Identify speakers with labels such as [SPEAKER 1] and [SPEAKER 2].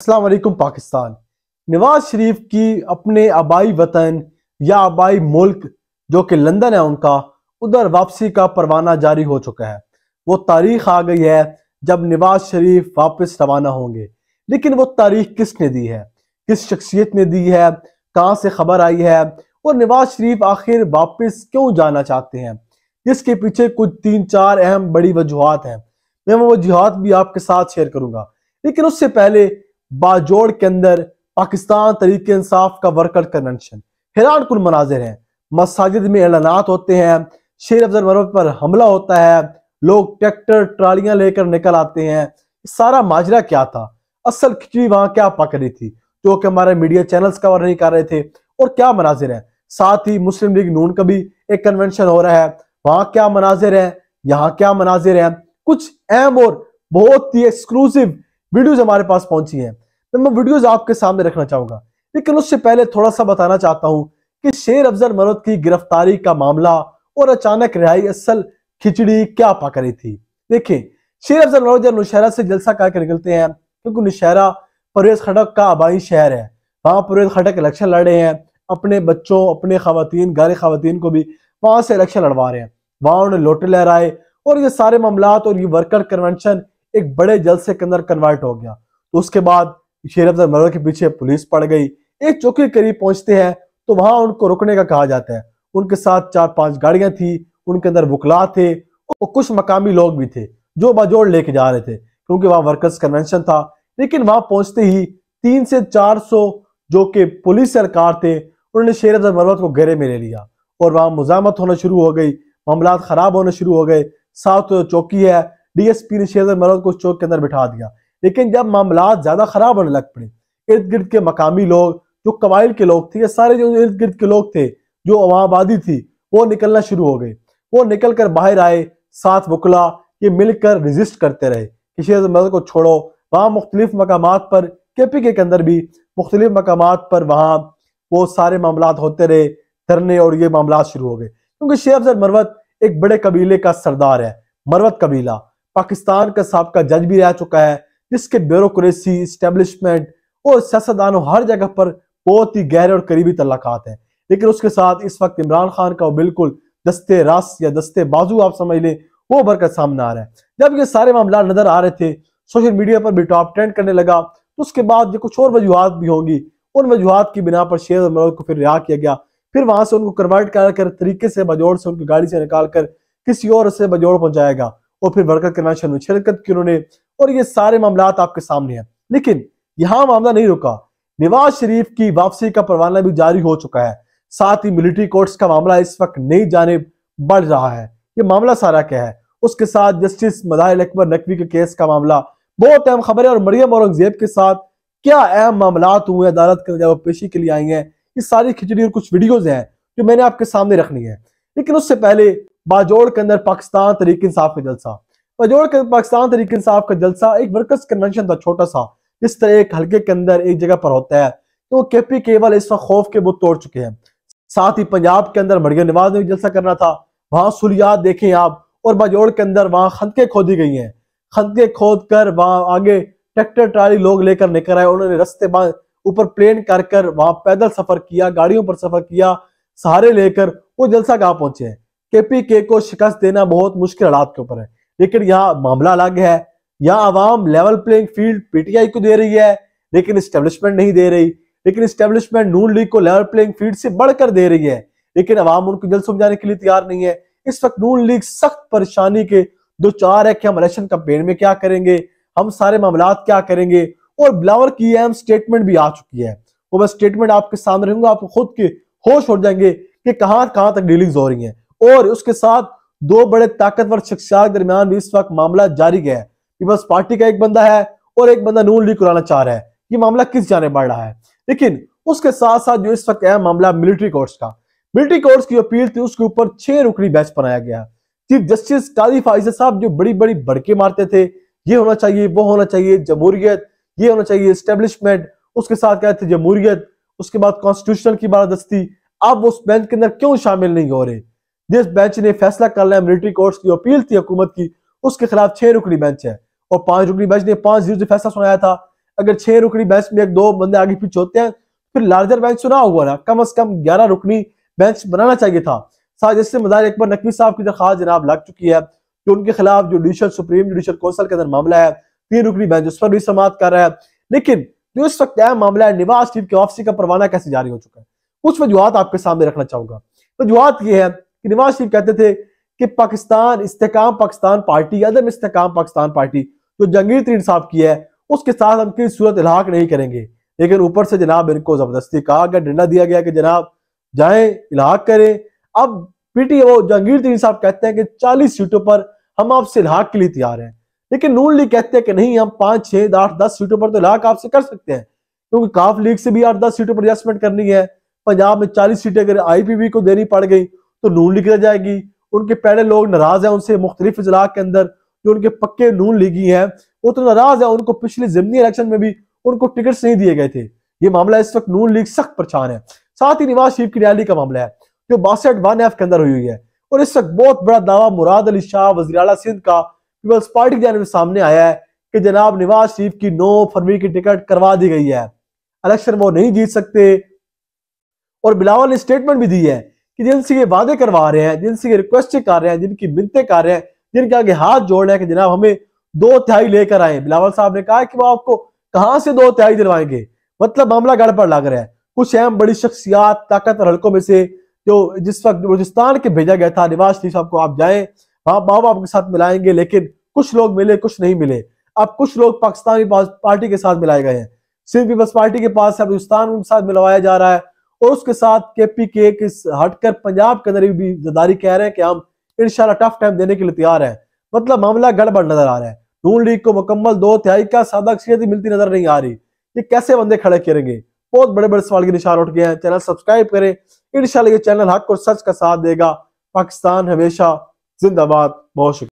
[SPEAKER 1] अस्सलाम पाकिस्तान नवाज शरीफ की अपने आबाई वतन या आबाई मुल्क जो कि लंदन है उनका उधर वापसी का परवाना जारी हो चुका है वो तारीख आ गई है जब नवाज शरीफ वापस रवाना होंगे लेकिन वो तारीख किसने दी है किस शख्सियत ने दी है कहाँ से खबर आई है और नवाज शरीफ आखिर वापस क्यों जाना चाहते हैं जिसके पीछे कुछ तीन चार अहम बड़ी वजूहत हैं मैं वो वजूहत भी आपके साथ शेयर करूँगा लेकिन उससे पहले बाजोड़ के अंदर पाकिस्तान तरीके इंसाफ का वर्कर कन्वेंशन हैरान कुल मनाजिर हैं मसाजिद में एलानात होते हैं शेर अफजल मरवत पर हमला होता है लोग ट्रैक्टर ट्रालियां लेकर निकल आते हैं सारा माजरा क्या था असल खिचड़ी वहां क्या पक रही थी जो कि हमारे मीडिया चैनल्स कवर नहीं कर रहे थे और क्या मनाजिर है साथ ही मुस्लिम लीग नून का भी एक कन्वेंशन हो रहा है वहां क्या मनाजिर है यहाँ क्या मनाजिर है कुछ अहम और बहुत ही एक्सक्लूसिव वीडियोज हमारे पास पहुंची है तो मैं वीडियोज आपके सामने रखना चाहूंगा लेकिन उससे पहले थोड़ा सा बताना चाहता हूं कि शेर अफजल मरद की गिरफ्तारी का मामला और अचानक रिहाई असल खिचड़ी क्या पा करी थी देखिए शेर अफजल मरद जब नुशहरा से जलसा करके निकलते हैं क्योंकि नुशहरा परवेज खटक का आबाई शहर है वहां परवेज खटक इलेक्शन लड़ रहे हैं अपने बच्चों अपने खातन गारे खातन को भी वहां से इलेक्शन लड़वा रहे हैं वहां उन्हें लोटे लहराए और ये सारे मामला और ये वर्कर कन्वेंशन एक बड़े जलसे के अंदर कन्वर्ट हो गया तो उसके बाद शेर अफजल मर्डर के पीछे पुलिस पड़ गई एक चौकी के करीब पहुंचते हैं तो वहां उनको रुकने का कहा जाता है उनके साथ चार पांच गाड़ियां थी उनके अंदर वकला थे और कुछ मकामी लोग भी थे जो बाजोड़ लेके जा रहे थे क्योंकि वहां वर्कर्स कन्वेंशन था लेकिन वहां पहुंचते ही तीन से चार सौ जो कि पुलिस सरकार थे उन्होंने शेर अफजल मरवत को घेरे में ले लिया और वहां मुजामत होना शुरू हो गई मामला खराब होने शुरू हो गए साथ चौकी है डीएसपी ने शेजर मरद को चौक के अंदर बिठा दिया लेकिन जब मामला ज्यादा खराब होने लग पड़े इर्द गिर्द के मकामी लोग जो कबाइल के लोग थे ये सारे जो इर्द गिर्द के लोग थे जो आबादी थी वो निकलना शुरू हो गए वो निकल कर बाहर आए साथ बुकला ये मिलकर रजिस्ट करते रहे कि शेज मरद को छोड़ो वहाँ मुख्तलिफ मकाम पर के पी के अंदर भी मुख्तलिफ मकाम पर वहाँ वो सारे मामला होते रहे धरने और ये मामला शुरू हो गए क्योंकि शेख अफजल मरवत एक बड़े कबीले का सरदार है मरवत कबीला पाकिस्तान का सबका जज भी रह चुका है जिसके ब्यूरोसी इस्टेब्लिशमेंट और सियासतदानों हर जगह पर बहुत ही गहरे और करीबी तल्लत हैं लेकिन उसके साथ इस वक्त इमरान खान का बिल्कुल दस्ते रास या दस्ते बाजू आप समझ लें वो उभर कर सामने आ रहा है जब ये सारे मामला नजर आ रहे थे सोशल मीडिया पर भी टॉप ट्रेंड करने लगा तो उसके बाद ये कुछ और वजूहत भी होंगी उन वजूहत की बिना पर शेर और मरोज को फिर रिहा किया गया फिर वहां से उनको कन्वर्ट कर तरीके से बजोड़ से उनकी गाड़ी से निकाल कर किसी और से बजोड़ पहुंचाया गया और फिर वर्कर कन्वेंशन में शिरकत की उन्होंने और ये सारे मामला आपके सामने हैं लेकिन यहाँ मामला नहीं रुका नवाज शरीफ की वापसी का परवाना भी जारी हो चुका है साथ ही मिलिट्री कोर्ट्स का मामला इस वक्त नई जाने बढ़ रहा है ये मामला सारा क्या है उसके साथ जस्टिस मदाहिल अकबर नकवी के केस का मामला बहुत अहम खबर है और मरियम औरंगजेब के साथ क्या अहम मामला हुए अदालत के जवाब पेशी के लिए आई हैं ये सारी खिचड़ी और कुछ वीडियोज हैं जो मैंने आपके सामने रखनी है लेकिन उससे पहले बाजोड़ के अंदर पाकिस्तान तरीक इंसाफ का जलसा बाजोड़ के पाकिस्तान तरीक इंसाफ का जलसा एक वर्कर्स कन्वेंशन था छोटा सा इस तरह एक हल्के के अंदर एक जगह पर होता है तो के पी केवल इस वक्त खौफ के बुत तोड़ चुके हैं साथ ही पंजाब के अंदर मड़िया नवाज ने भी जलसा करना था वहां सुलियात देखें आप और बाजोड़ के अंदर वहां खनके खोदी गई हैं खनके खोद कर वहां आगे ट्रैक्टर ट्राली लोग लेकर निकल आए उन्होंने रस्ते ऊपर प्लेन कर कर वहां पैदल सफर किया गाड़ियों पर सफर किया सहारे लेकर वो जलसा कहाँ पहुंचे हैं केपीके को शिकस्त देना बहुत मुश्किल हालात के ऊपर है लेकिन यहाँ मामला अलग है यहाँ आवाम लेवल प्लेइंग फील्ड पीटीआई को दे रही है लेकिन स्टेब्लिशमेंट नहीं दे रही लेकिन स्टेब्लिशमेंट नून लीग को लेवल प्लेइंग फील्ड से बढ़कर दे रही है लेकिन आवाम उनको जल्द समझाने के लिए तैयार नहीं है इस वक्त नून लीग सख्त परेशानी के दो चार है कि हम इलेक्शन कंपेन में क्या करेंगे हम सारे मामला क्या करेंगे और बिलावर की अहम स्टेटमेंट भी आ चुकी है वो मैं स्टेटमेंट आपके सामने रहूंगा आप खुद के होश हो जाएंगे कि कहाँ कहाँ तक डीलिंग्स हो रही हैं और उसके साथ दो बड़े ताकतवर शख्सियात के दरमियान भी इस वक्त मामला जारी गया है पीपल्स पार्टी का एक बंदा है और एक बंदा नून लीग कराना चाह रहा है ये मामला किस जाने बढ़ रहा है लेकिन उसके साथ साथ जो इस वक्त है मामला मिलिट्री कोर्ट्स का मिलिट्री कोर्ट्स की अपील थी उसके ऊपर छह रुकनी बैच बनाया गया चीफ जस्टिस काजी फाइजे साहब जो बड़ी बड़ी भड़के मारते थे ये होना चाहिए वो होना चाहिए जमहूरियत ये होना चाहिए स्टेब्लिशमेंट उसके साथ क्या थे जमहूरियत उसके बाद कॉन्स्टिट्यूशनल की बारदस्ती अब उस बेंच के अंदर क्यों शामिल नहीं हो रहे जिस बेंच ने फैसला कर लिया मिलिट्री कोर्ट की अपील थी हुकूमत की उसके खिलाफ छह रुकनी बेंच है और पांच रुकनी बेंच ने पांच जीरो फैसला सुनाया था अगर छह रुकनी बेंच में एक दो बंदे आगे पीछे होते हैं फिर लार्जर बेंच सुना तो हुआ ना कम अज कम ग्यारह रुकनी बेंच बनाना चाहिए था साथ इससे मदार अकबर नकवी साहब की दरखास्त जनाब लग चुकी है कि उनके खिलाफ जुडिशल सुप्रीम जुडिशल कौंसल के अंदर मामला है तीन रुकनी बेंच उस पर भी समाप्त कर रहा है लेकिन जो इस वक्त अहम मामला है निवास शरीफ के वापसी का परवाना कैसे जारी हो चुका है कुछ वजुहत आपके सामने रखना चाहूंगा वजुहत यह है कि नवाज शरीफ कहते थे कि पाकिस्तान इस्तेकाम पाकिस्तान पार्टी अदम इस्तेकाम पाकिस्तान पार्टी जो जंगीर तरीन साहब की है उसके साथ हम किसी सूरत इलाक नहीं करेंगे लेकिन ऊपर से जनाब इनको जबरदस्ती कहा गया डंडा दिया गया कि जनाब जाए इलाक करें अब पीटी वो जहांगीर तरीन साहब कहते हैं कि चालीस सीटों पर हम आपसे इलाक के लिए तैयार हैं लेकिन नून लीग कहते हैं कि नहीं हम पांच छह आठ दस सीटों पर तो इलाक आपसे कर सकते हैं क्योंकि काफ लीग से भी आठ दस सीटों पर एडजस्टमेंट करनी है पंजाब में चालीस सीटें अगर आईपीबी को देनी पड़ गई तो नून लीग रह जाएगी उनके पहले लोग नाराज हैं उनसे मुख्तलिफ अजला के अंदर जो उनके पक्के नून लीगी हैं वो तो नाराज है उनको पिछले जिमनी इलेक्शन में भी उनको टिकट नहीं दिए गए थे ये मामला इस वक्त नून लीग सख्त परेशान है साथ ही नवाज शरीफ की रैली का मामला है जो बासठ वन एफ के अंदर हुई हुई है और इस वक्त बहुत बड़ा दावा मुराद अली शाह वजी अला सिंध का पीपल्स पार्टी की सामने आया है कि जनाब नवाज शरीफ की नौ फरवरी की टिकट करवा दी गई है इलेक्शन वो नहीं जीत सकते और बिलावल ने स्टेटमेंट भी दी है कि जिनसे ये वादे करवा रहे हैं जिनसे ये रिक्वेस्टें कर रहे हैं जिनकी मिनतें कर रहे हैं जिनके आगे हाथ जोड़ रहे हैं कि जनाब हमें दो तिहाई लेकर आए बिलावल साहब ने कहा कि वो आपको कहाँ से दो तिहाई दिलवाएंगे मतलब मामला गढ़ पर लग रहा है कुछ अहम बड़ी शख्सियात ताकत और हल्कों में से जो जिस वक्त बलोचिस्तान के भेजा गया था नवाज शरीफ साहब को आप जाए वहां माओ बाप के साथ मिलाएंगे लेकिन कुछ लोग मिले कुछ नहीं मिले अब कुछ लोग पाकिस्तानी पार्टी के साथ मिलाए गए हैं सिर्फ पीपल्स पार्टी के पास है बलुस्तान उनके साथ मिलवाया जा रहा है और उसके साथ पी के हटकर पंजाब के अंदर भी जदारी कह रहे हैं कि हम इनशाला टफ टाइम देने के लिए तैयार है मतलब मामला गड़बड़ नजर आ रहा है नून लीग को मुकम्मल दो तिहाई का सादा अक्सरियत मिलती नजर नहीं आ रही ये कैसे बंदे खड़े करेंगे बहुत बड़े बड़े सवाल के निशान उठ गए हैं चैनल सब्सक्राइब करें इनशाला ये चैनल हक और सच का साथ देगा पाकिस्तान हमेशा जिंदाबाद बहुत शुक्रिया